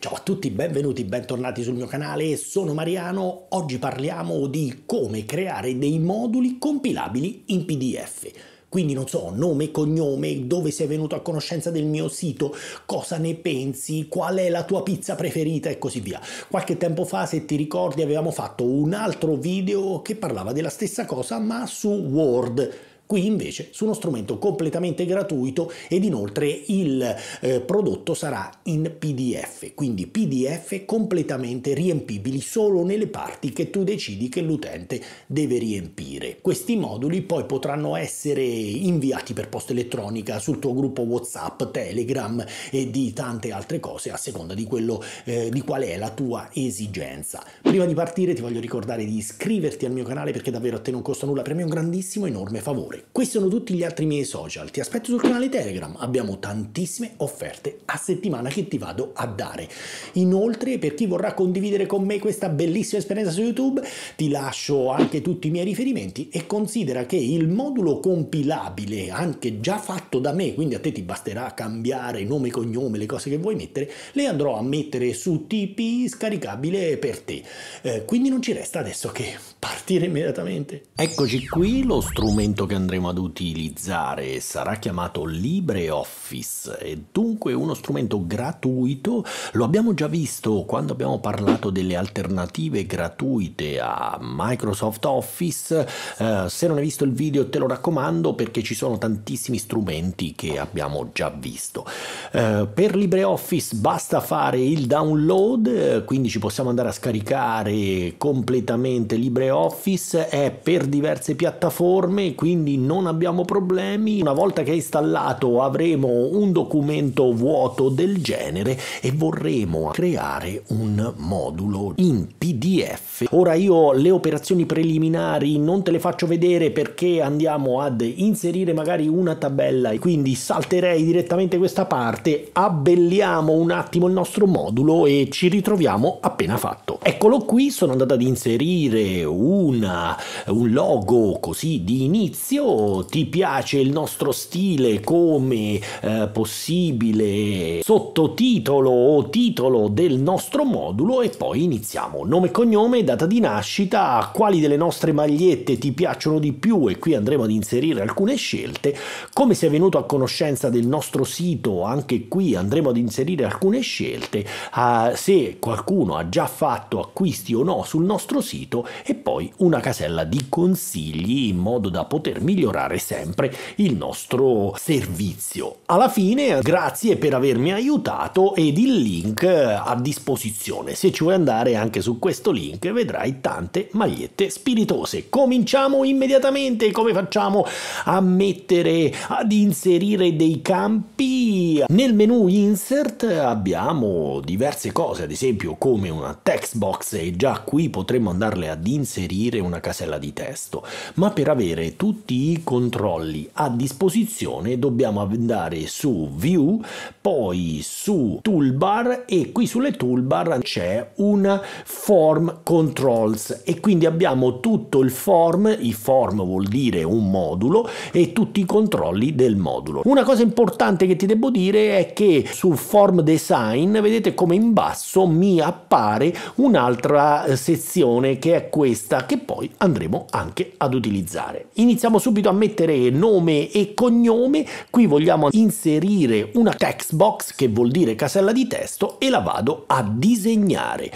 Ciao a tutti, benvenuti, bentornati sul mio canale, sono Mariano, oggi parliamo di come creare dei moduli compilabili in PDF. Quindi non so, nome, cognome, dove sei venuto a conoscenza del mio sito, cosa ne pensi, qual è la tua pizza preferita e così via. Qualche tempo fa, se ti ricordi, avevamo fatto un altro video che parlava della stessa cosa ma su Word Qui invece su uno strumento completamente gratuito ed inoltre il eh, prodotto sarà in PDF, quindi PDF completamente riempibili solo nelle parti che tu decidi che l'utente deve riempire. Questi moduli poi potranno essere inviati per posta elettronica sul tuo gruppo WhatsApp, Telegram e di tante altre cose a seconda di quello eh, di qual è la tua esigenza. Prima di partire ti voglio ricordare di iscriverti al mio canale perché davvero a te non costa nulla, per me è un grandissimo enorme favore sempre. Questi sono tutti gli altri miei social. Ti aspetto sul canale Telegram. Abbiamo tantissime offerte a settimana che ti vado a dare. Inoltre, per chi vorrà condividere con me questa bellissima esperienza su YouTube, ti lascio anche tutti i miei riferimenti e considera che il modulo compilabile, anche già fatto da me, quindi a te ti basterà cambiare nome, cognome, le cose che vuoi mettere, le andrò a mettere su TP scaricabile per te. Eh, quindi non ci resta adesso che partire immediatamente. Eccoci qui lo strumento che andrà andremo ad utilizzare sarà chiamato LibreOffice e dunque uno strumento gratuito, lo abbiamo già visto quando abbiamo parlato delle alternative gratuite a Microsoft Office, eh, se non hai visto il video te lo raccomando perché ci sono tantissimi strumenti che abbiamo già visto. Eh, per LibreOffice basta fare il download, quindi ci possiamo andare a scaricare completamente LibreOffice, è per diverse piattaforme, quindi non abbiamo problemi. Una volta che è installato avremo un documento vuoto del genere e vorremo creare un modulo in PDF. Ora io le operazioni preliminari non te le faccio vedere perché andiamo ad inserire magari una tabella e quindi salterei direttamente questa parte, abbelliamo un attimo il nostro modulo e ci ritroviamo appena fatto. Eccolo qui, sono andato ad inserire una, un logo così di inizio ti piace il nostro stile come eh, possibile sottotitolo o titolo del nostro modulo e poi iniziamo. Nome e cognome, data di nascita, quali delle nostre magliette ti piacciono di più e qui andremo ad inserire alcune scelte, come sei venuto a conoscenza del nostro sito, anche qui andremo ad inserire alcune scelte, uh, se qualcuno ha già fatto acquisti o no sul nostro sito e poi una casella di consigli in modo da poter migliorare migliorare sempre il nostro servizio. Alla fine, grazie per avermi aiutato ed il link eh, a disposizione. Se ci vuoi andare anche su questo link vedrai tante magliette spiritose. Cominciamo immediatamente come facciamo a mettere, ad inserire dei campi. Nel menu insert abbiamo diverse cose, ad esempio come una text box e già qui potremmo andarle ad inserire una casella di testo. Ma per avere tutti i controlli a disposizione dobbiamo andare su View, poi su Toolbar e qui sulle Toolbar c'è un Form Controls e quindi abbiamo tutto il form, il form vuol dire un modulo e tutti i controlli del modulo. Una cosa importante che ti devo dire è che su form design vedete come in basso mi appare un'altra eh, sezione che è questa che poi andremo anche ad utilizzare. Iniziamo su subito a mettere nome e cognome, qui vogliamo inserire una text box che vuol dire casella di testo e la vado a disegnare.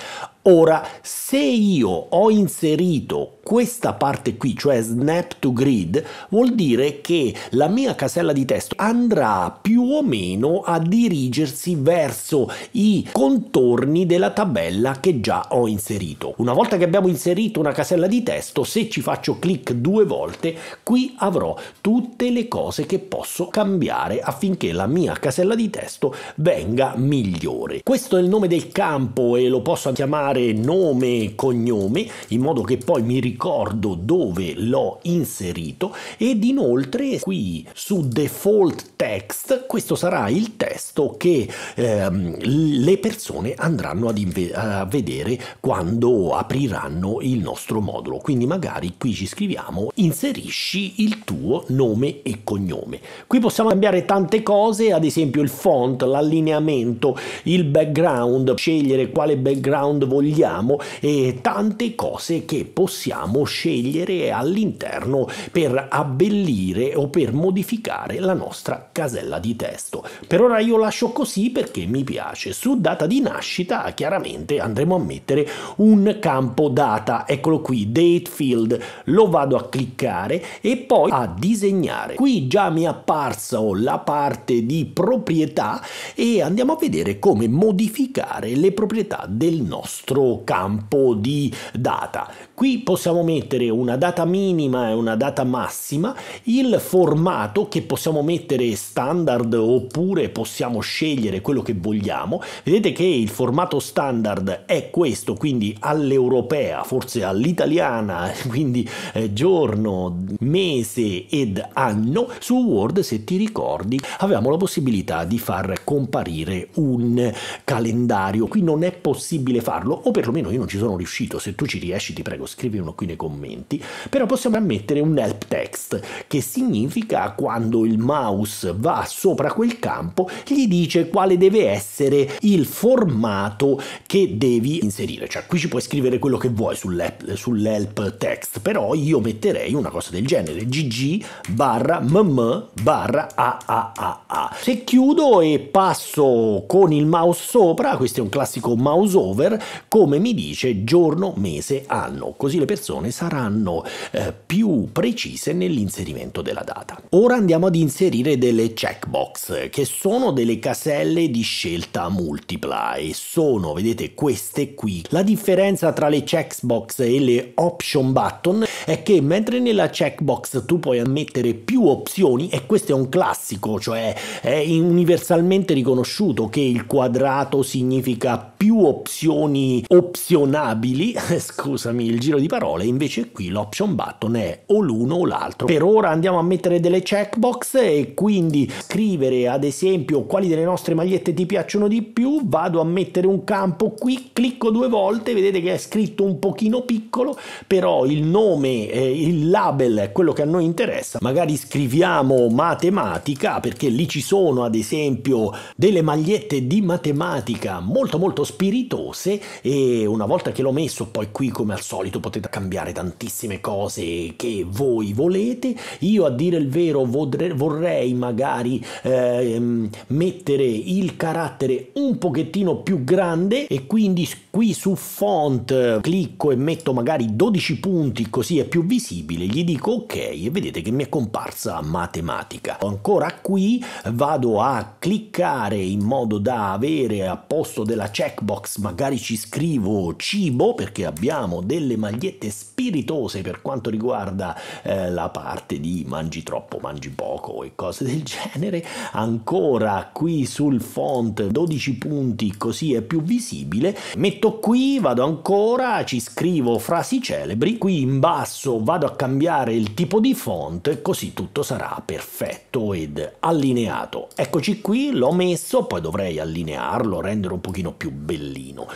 Ora, se io ho inserito questa parte qui, cioè snap to grid, vuol dire che la mia casella di testo andrà più o meno a dirigersi verso i contorni della tabella che già ho inserito. Una volta che abbiamo inserito una casella di testo, se ci faccio clic due volte, qui avrò tutte le cose che posso cambiare affinché la mia casella di testo venga migliore. Questo è il nome del campo e lo posso chiamare nome e cognome in modo che poi mi ricordi ricordo dove l'ho inserito ed inoltre qui su default text questo sarà il testo che ehm, le persone andranno a vedere quando apriranno il nostro modulo. Quindi magari qui ci scriviamo inserisci il tuo nome e cognome. Qui possiamo cambiare tante cose, ad esempio il font, l'allineamento, il background, scegliere quale background vogliamo e tante cose che possiamo possiamo scegliere all'interno per abbellire o per modificare la nostra casella di testo. Per ora io lascio così perché mi piace. Su data di nascita chiaramente andremo a mettere un campo data, eccolo qui, date field, lo vado a cliccare e poi a disegnare. Qui già mi è apparsa la parte di proprietà e andiamo a vedere come modificare le proprietà del nostro campo di data. Qui possiamo possiamo mettere una data minima e una data massima, il formato che possiamo mettere standard oppure possiamo scegliere quello che vogliamo. Vedete che il formato standard è questo, quindi all'europea, forse all'italiana, quindi eh, giorno, mese ed anno. Su Word, se ti ricordi, avevamo la possibilità di far comparire un calendario. Qui non è possibile farlo, o perlomeno io non ci sono riuscito. Se tu ci riesci, ti prego, scrivi uno qui nei commenti, però possiamo ammettere un help text, che significa quando il mouse va sopra quel campo, gli dice quale deve essere il formato che devi inserire. Cioè qui ci puoi scrivere quello che vuoi sull'help, sull'help text, però io metterei una cosa del genere, gg barra mm barra aaa. Se chiudo e passo con il mouse sopra, questo è un classico mouse over, come mi dice giorno, mese, anno, così le persone persone saranno eh, più precise nell'inserimento della data. Ora andiamo ad inserire delle checkbox che sono delle caselle di scelta multipla e sono, vedete, queste qui. La differenza tra le checkbox e le option button è che mentre nella checkbox tu puoi ammettere più opzioni e questo è un classico, cioè è universalmente riconosciuto che il quadrato significa più opzioni opzionabili, scusami il giro di parole, parole, invece qui l'option button è o l'uno o l'altro. Per ora andiamo a mettere delle checkbox e quindi scrivere ad esempio quali delle nostre magliette ti piacciono di più, vado a mettere un campo qui, clicco due volte, vedete che è scritto un pochino piccolo, però il nome, eh, il label è quello che a noi interessa, magari scriviamo matematica perché lì ci sono ad esempio delle magliette di matematica molto molto spiritose e una volta che l'ho messo poi qui come al solito potete cambiare cambiare tantissime cose che voi volete. Io a dire il vero vorrei magari eh, mettere il carattere un pochettino più grande e quindi qui su font eh, clicco e metto magari 12 punti così è più visibile. Gli dico ok e vedete che mi è comparsa matematica. Ancora qui vado a cliccare in modo da avere a posto della checkbox magari ci scrivo cibo perché abbiamo delle magliette spiritose per quanto riguarda eh, la parte di mangi troppo, mangi poco e cose del genere. Ancora qui sul font 12 punti così è più visibile. Metto qui, vado ancora, ci scrivo frasi celebri, qui in basso vado a cambiare il tipo di font così tutto sarà perfetto ed allineato. Eccoci qui, l'ho messo, poi dovrei allinearlo, renderlo un pochino più bellino.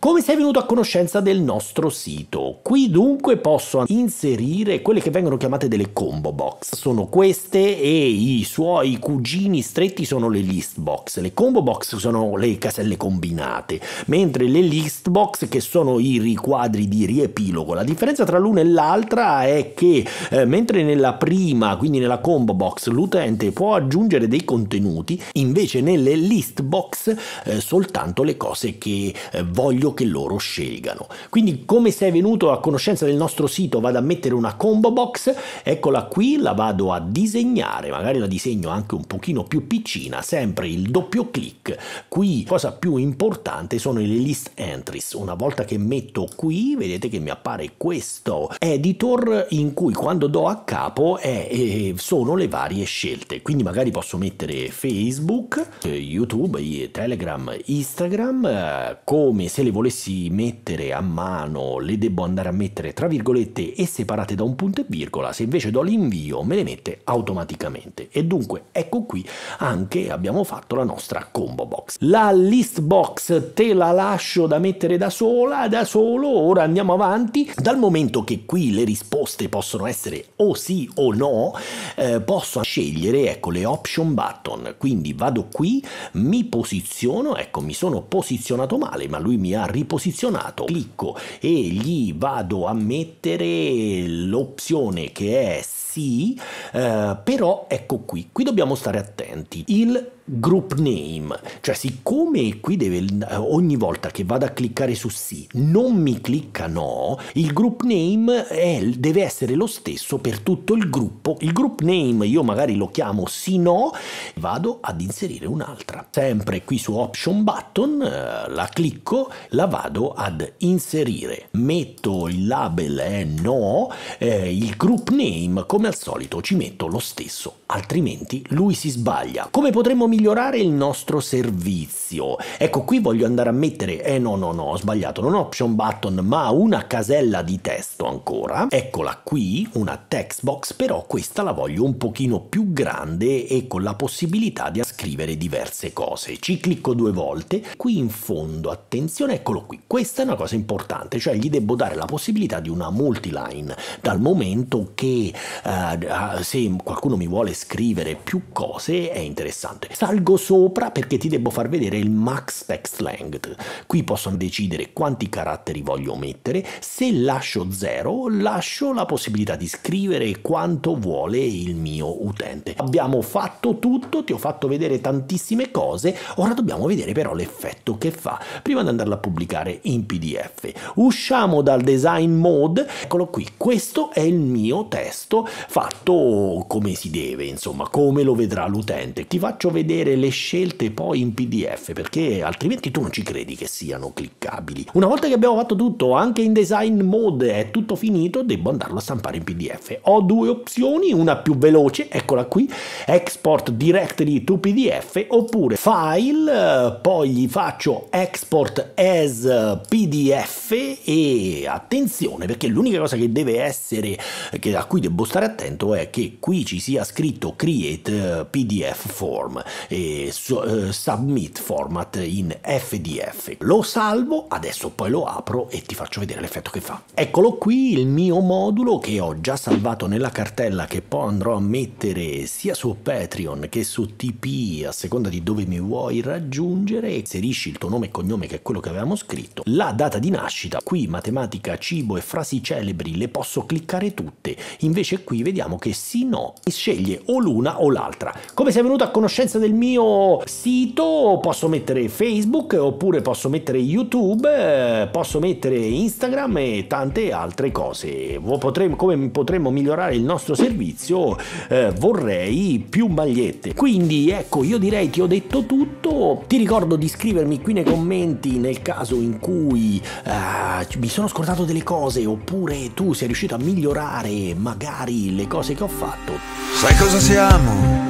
Come sei venuto a conoscenza del nostro sito? Qui dunque Dunque posso inserire quelle che vengono chiamate delle combo box. Sono queste e i suoi cugini stretti sono le list box. Le combo box sono le caselle combinate, mentre le list box che sono i riquadri di riepilogo. La differenza tra l'una e l'altra è che eh, mentre nella prima, quindi nella combo box, l'utente può aggiungere dei contenuti, invece nelle list box eh, soltanto le cose che eh, voglio che loro scelgano. Quindi come sei venuto a conoscere conoscenza del nostro sito vado a mettere una combo box, eccola qui, la vado a disegnare, magari la disegno anche un pochino più piccina, sempre il doppio clic. Qui cosa più importante sono le list entries. Una volta che metto qui, vedete che mi appare questo editor in cui quando do a capo è, è, eh, sono le varie scelte. Quindi magari posso mettere Facebook, YouTube, Telegram, Instagram, eh, come se le volessi mettere a mano, le devo andare a mettere lettere tra virgolette e separate da un punto e virgola, se invece do l'invio me le mette automaticamente. E dunque ecco qui anche abbiamo fatto la nostra combo box. La list box te la lascio da mettere da sola, da solo, ora andiamo avanti. Dal momento che qui le risposte possono essere o sì o no, eh, posso scegliere ecco, le option button, quindi vado qui, mi posiziono, ecco mi sono posizionato male ma lui mi ha riposizionato, clicco e gli vado a mettere l'opzione che è sì, eh, però ecco qui, qui dobbiamo stare attenti. Il group name, cioè siccome qui deve, ogni volta che vado a cliccare su sì non mi clicca no, il group name è, deve essere lo stesso per tutto il gruppo. Il group name io magari lo chiamo sì no, vado ad inserire un'altra. Sempre qui su option button eh, la clicco, la vado ad inserire. Metto il label, eh no, eh, il group name come al solito ci metto lo stesso, altrimenti lui si sbaglia. Come potremmo migliorare il nostro servizio? Ecco qui voglio andare a mettere, eh no no no ho sbagliato, non option button ma una casella di testo ancora, eccola qui, una text box, però questa la voglio un pochino più grande e con la possibilità di scrivere diverse cose. Ci clicco due volte, qui in fondo, attenzione, eccolo qui, questa è una cosa importante, cioè gli devo dare la possibilità possibilità di una multiline, dal momento che eh, ah, se qualcuno mi vuole scrivere più cose è interessante. Salgo sopra perché ti devo far vedere il max text length. Qui posso decidere quanti caratteri voglio mettere, se lascio 0 lascio la possibilità di scrivere quanto vuole il mio utente. Abbiamo fatto tutto, ti ho fatto vedere tantissime cose, ora dobbiamo vedere però l'effetto che fa prima di andarla a pubblicare in PDF. Usciamo dal design mode. Eccolo qui, questo è il mio testo fatto come si deve, insomma, come lo vedrà l'utente. Ti faccio vedere le scelte poi in PDF perché altrimenti tu non ci credi che siano cliccabili. Una volta che abbiamo fatto tutto, anche in design mode è tutto finito, devo andarlo a stampare in PDF. Ho due opzioni, una più veloce, eccola qui, export directly to PDF oppure file, poi gli faccio export as PDF e attenzione attenzione, perché l'unica cosa che deve essere, che, a cui devo stare attento, è che qui ci sia scritto create eh, PDF form e so, eh, submit format in FDF. Lo salvo, adesso poi lo apro e ti faccio vedere l'effetto che fa. Eccolo qui il mio modulo che ho già salvato nella cartella che poi andrò a mettere sia su Patreon che su TP a seconda di dove mi vuoi raggiungere. Inserisci il tuo nome e cognome che è quello che avevamo scritto, la data di nascita, qui matematica cibo e frasi celebri, le posso cliccare tutte. Invece qui vediamo che sì no, sceglie o l'una o l'altra. Come sei venuto a conoscenza del mio sito, posso mettere Facebook oppure posso mettere YouTube, posso mettere Instagram e tante altre cose. Potremmo, come potremmo migliorare il nostro servizio? Eh, vorrei più magliette. Quindi ecco, io direi ti ho detto tutto. Ti ricordo di scrivermi qui nei commenti nel caso in cui eh, mi sono scordato delle cose cose oppure tu sei riuscito a migliorare magari le cose che ho fatto. Sai cosa siamo?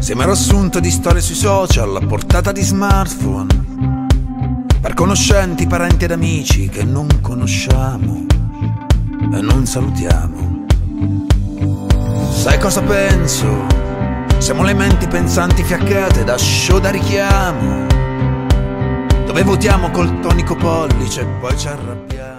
Siamo il riassunto di storie sui social a portata di smartphone. Per conoscenti, parenti ed amici che non conosciamo e eh, non salutiamo. Sai cosa penso? Siamo le menti pensanti fiaccate da show da richiamo dove votiamo col tonico pollice e poi ci arrabbiamo.